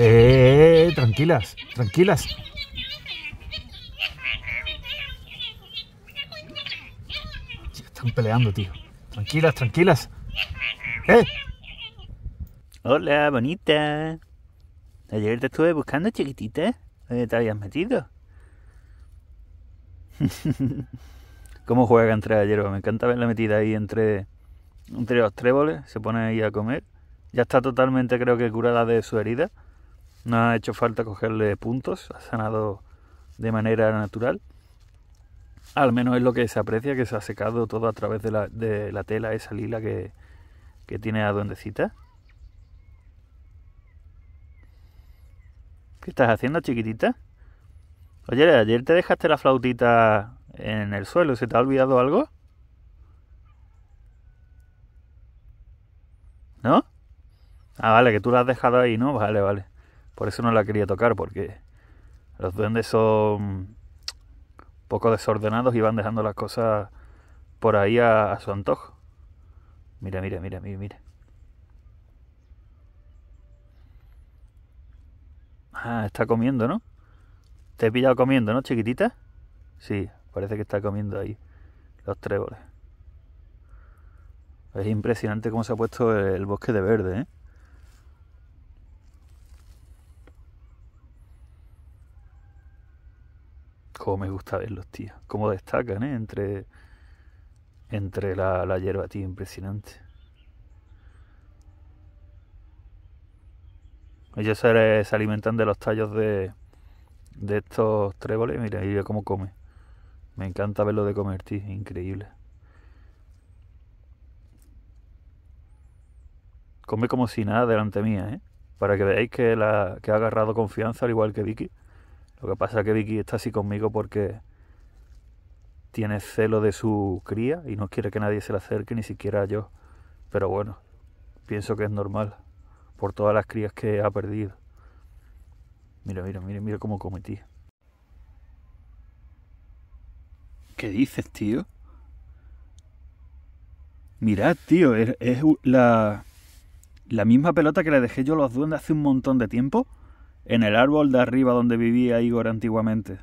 Eh, tranquilas, tranquilas. están peleando, tío. Tranquilas, tranquilas. ¡Eh! Hola, bonita. Ayer te estuve buscando, chiquitita. ¿Dónde te habías metido? ¿Cómo juega entre ayer? Me encanta verla metida ahí entre, entre los tréboles. Se pone ahí a comer. Ya está totalmente, creo que, curada de su herida. No ha hecho falta cogerle puntos, ha sanado de manera natural. Al menos es lo que se aprecia, que se ha secado todo a través de la, de tela esa lila que, que tiene a ¿Qué estás haciendo, chiquitita? Oye, ayer te dejaste la flautita en el suelo, ¿se te ha olvidado algo? ¿No? Ah, vale, que tú la has dejado ahí, ¿no? Vale, vale. Por eso no la quería tocar, porque los duendes son poco desordenados y van dejando las cosas por ahí a, su antojo. Mira, mira, mira, mira, mira. Ah, está comiendo, ¿no? Te he pillado comiendo, ¿no, chiquitita? Sí, parece que está comiendo ahí los tréboles. Es impresionante cómo se ha puesto el bosque de verde, ¿eh? Como me gusta verlos, tío. Como destacan, ¿eh? Entre, entre la, hierba, tío. Impresionante. Ellos se, alimentan de los tallos de, de estos tréboles. Mira, mira cómo come. Me encanta verlo de comer, tío. Increíble. Come como si nada delante mía, ¿eh? Para que veáis que, la, que ha agarrado confianza, al igual que Vicky. Lo que pasa es que Vicky está así conmigo porque tiene celo de su cría y no quiere que nadie se le acerque, ni siquiera yo. Pero bueno, pienso que es normal por todas las crías que ha perdido. Mira, mira, mira, mira cómo cometí. ¿Qué dices, tío? Mirad, tío, es, la, la misma pelota que le dejé yo a los duendes hace un montón de tiempo en el árbol de arriba donde vivía Igor antiguamente.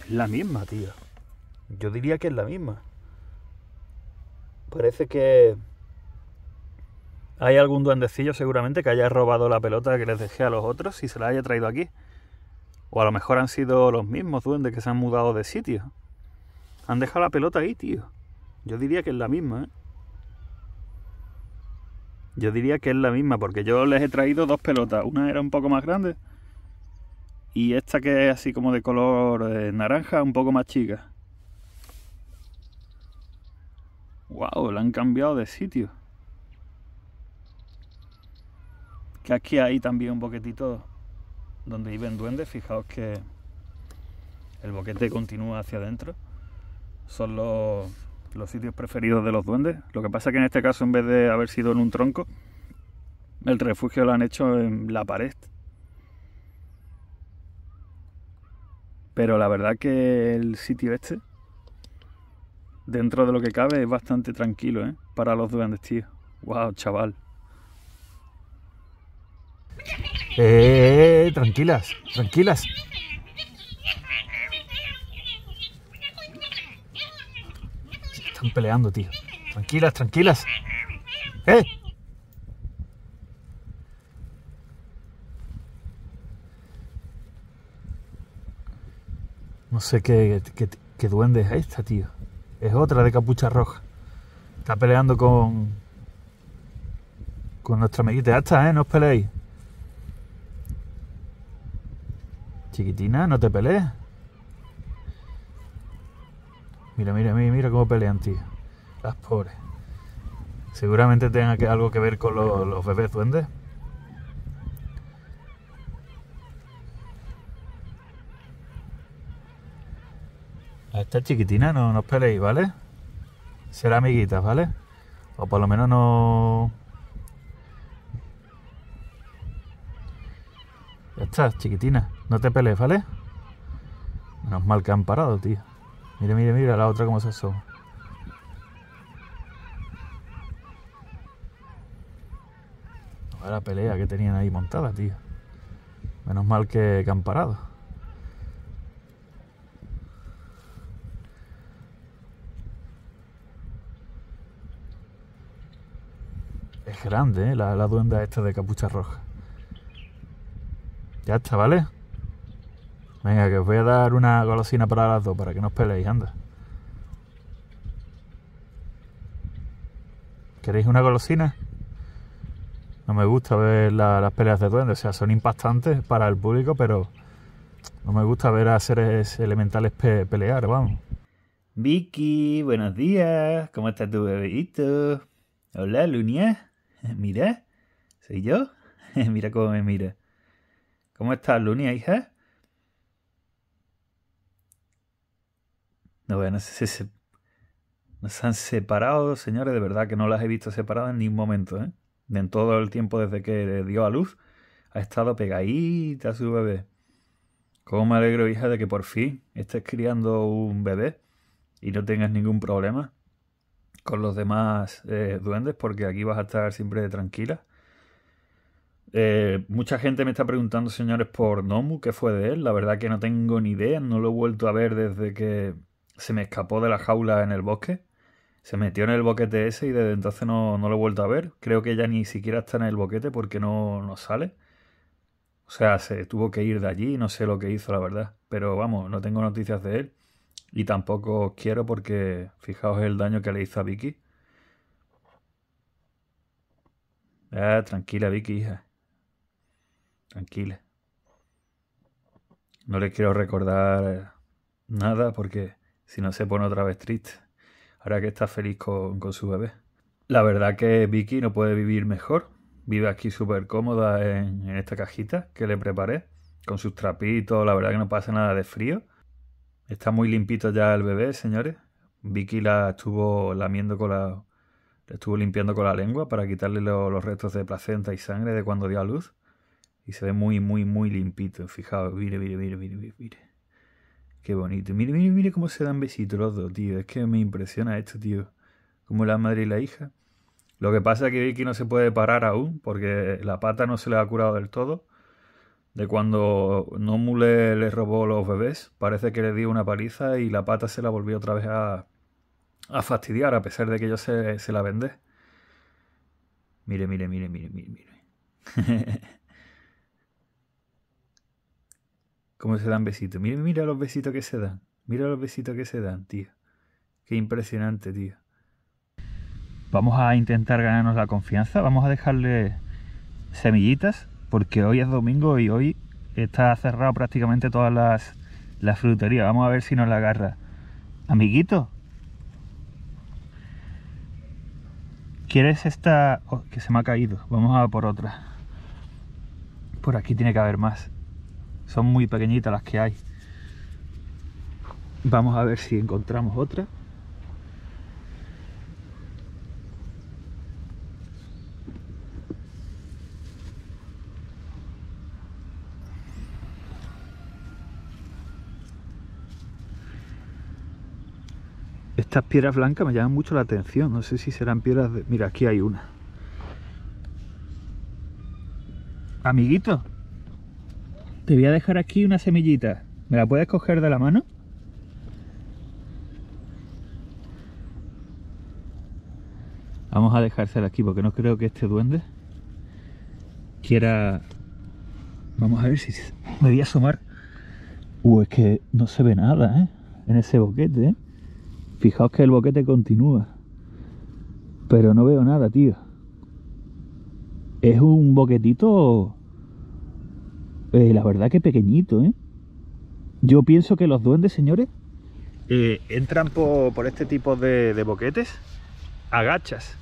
Es la misma, tío. Yo diría que es la misma. Parece que hay algún duendecillo seguramente que haya robado la pelota que les dejé a los otros y se la haya traído aquí. O a lo mejor han sido los mismos duendes que se han mudado de sitio. Han dejado la pelota ahí, tío. Yo diría que es la misma, ¿eh? Yo diría que es la misma, porque yo les he traído dos pelotas. Una era un poco más grande y esta que es así como de color eh, naranja, un poco más chica. ¡Wow! La han cambiado de sitio. Que aquí hay también un boquetito donde viven duendes. Fijaos que el boquete continúa hacia adentro. Son los los sitios preferidos de los duendes. Lo que pasa es que en este caso, en vez de haber sido en un tronco, el refugio lo han hecho en la pared. Pero la verdad que el sitio este, dentro de lo que cabe, es bastante tranquilo, ¿eh? Para los duendes, tío. ¡Wow, chaval! ¡Eh! eh, eh tranquilas, tranquilas. Están peleando, tío. Tranquilas, tranquilas. ¡Eh! No sé qué, qué, qué duende es esta, tío. Es otra de capucha roja. Está peleando con. Con nuestra amiguita esta, ¿eh? No os peleéis. Chiquitina, no te pelees. Mira, mira, mira, cómo pelean, tío. Las pobres. Seguramente tengan algo que ver con los, bebés duendes. A esta chiquitina no, nos peleéis, ¿vale? Será amiguitas, ¿vale? O por lo menos no... Ya está, chiquitina. No te pelees, ¿vale? Menos mal que han parado, tío. Mira, mira, mira la otra como se asoma. la pelea que tenían ahí montada, tío. Menos mal que, que han parado. Es grande, ¿eh? la, la duenda esta de capucha roja. Ya está, ¿vale? Venga, que os voy a dar una golosina para las dos, para que no os peleéis, anda. ¿Queréis una golosina? No me gusta ver las peleas de duendes, o sea, son impactantes para el público, pero no me gusta ver a seres elementales pelear, vamos. Vicky, buenos días, ¿cómo está tu bebito? Hola, Lunia, mira, soy yo, mira cómo me mira. ¿Cómo estás, Lunia, hija? No, se, han separado, señores, de verdad que no las he visto separadas en ningún momento, ¿eh? En todo el tiempo desde que dio a luz, ha estado pegadita a su bebé. ¿Cómo me alegro, hija, de que por fin estés criando un bebé y no tengas ningún problema con los demás eh, duendes, porque aquí vas a estar siempre tranquila. Eh, mucha gente me está preguntando, señores, por Nomu, qué fue de él. La verdad que no tengo ni idea, no lo he vuelto a ver desde que se me escapó de la jaula en el bosque. Se metió en el boquete ese y desde entonces no, lo he vuelto a ver. Creo que ya ni siquiera está en el boquete porque no, no sale. O sea, se tuvo que ir de allí, y no sé lo que hizo, la verdad. Pero vamos, no tengo noticias de él. Y tampoco quiero porque fijaos el daño que le hizo a Vicky. Ah, tranquila, Vicky, hija. Tranquila. No le quiero recordar eh, nada porque si no se pone otra vez triste, ahora que está feliz con, su bebé. La verdad que Vicky no puede vivir mejor, vive aquí súper cómoda en, esta cajita que le preparé, con sus trapitos, la verdad que no pasa nada de frío. Está muy limpito ya el bebé, señores. Vicky la estuvo lamiendo con la, estuvo limpiando con la lengua para quitarle los restos de placenta y sangre de cuando dio a luz. Y se ve muy, muy, muy limpito. Fijaos, mire, mire, mire, mire, mire. Qué bonito. Mire, mire, mire cómo se dan besitos los dos, tío. Es que me impresiona esto, tío. Como la madre y la hija. Lo que pasa es que Vicky no se puede parar aún porque la pata no se le ha curado del todo. De cuando Nomule le, robó los bebés, parece que le dio una paliza y la pata se la volvió otra vez a, fastidiar, a pesar de que yo se, la vendé. Mire, mire, mire, mire, mire, mire. Como se dan besitos. Mira, mira los besitos que se dan. Mira los besitos que se dan, tío. Qué impresionante, tío. Vamos a intentar ganarnos la confianza. Vamos a dejarle semillitas. Porque hoy es domingo y hoy está cerrado prácticamente todas las, frutería, Vamos a ver si nos la agarra. Amiguito, ¿Quieres esta? Oh, que se me ha caído. Vamos a por otra. Por aquí tiene que haber más son muy pequeñitas las que hay vamos a ver si encontramos otra Estas piedras blancas me llaman mucho la atención. No sé si serán piedras de... Mira, aquí hay una. Amiguito, te voy a dejar aquí una semillita. ¿Me la puedes coger de la mano? Vamos a dejársela aquí porque no creo que este duende quiera... Vamos a ver si me voy a asomar. O uh, es que no se ve nada, ¿eh? En ese boquete, ¿eh? Fijaos que el boquete continúa. Pero no veo nada, tío. Es un boquetito eh, la verdad que pequeñito, ¿eh? Yo pienso que los duendes, señores, eh, entran por, este tipo de, de boquetes agachas.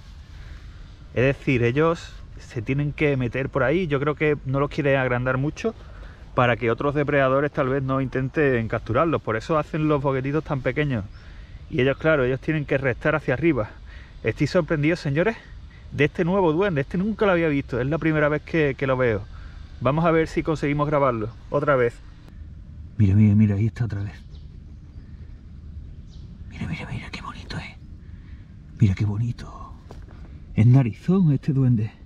Es decir, ellos se tienen que meter por ahí. Yo creo que no los quiere agrandar mucho para que otros depredadores tal vez no intenten capturarlos. Por eso hacen los boquetitos tan pequeños. Y ellos, claro, ellos tienen que restar hacia arriba. Estoy sorprendido, señores, de este nuevo duende. Este nunca lo había visto. Es la primera vez que lo veo. Vamos a ver si conseguimos grabarlo otra vez. Mira, mira, mira, ahí está otra vez. Mira, mira, mira, qué bonito es. ¿eh? Mira qué bonito. Es narizón este duende.